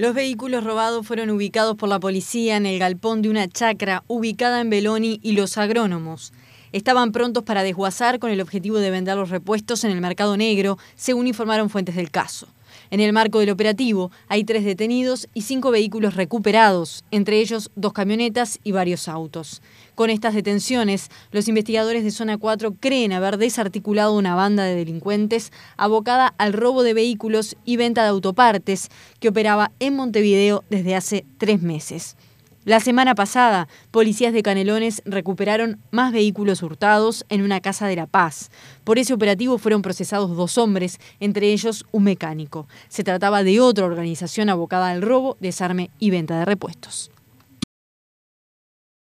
Los vehículos robados fueron ubicados por la policía en el galpón de una chacra ubicada en Beloni y los agrónomos. Estaban prontos para desguazar con el objetivo de vender los repuestos en el mercado negro, según informaron fuentes del caso. En el marco del operativo hay tres detenidos y cinco vehículos recuperados, entre ellos dos camionetas y varios autos. Con estas detenciones, los investigadores de Zona 4 creen haber desarticulado una banda de delincuentes abocada al robo de vehículos y venta de autopartes que operaba en Montevideo desde hace tres meses. La semana pasada, policías de Canelones recuperaron más vehículos hurtados en una casa de La Paz. Por ese operativo fueron procesados dos hombres, entre ellos un mecánico. Se trataba de otra organización abocada al robo, desarme y venta de repuestos.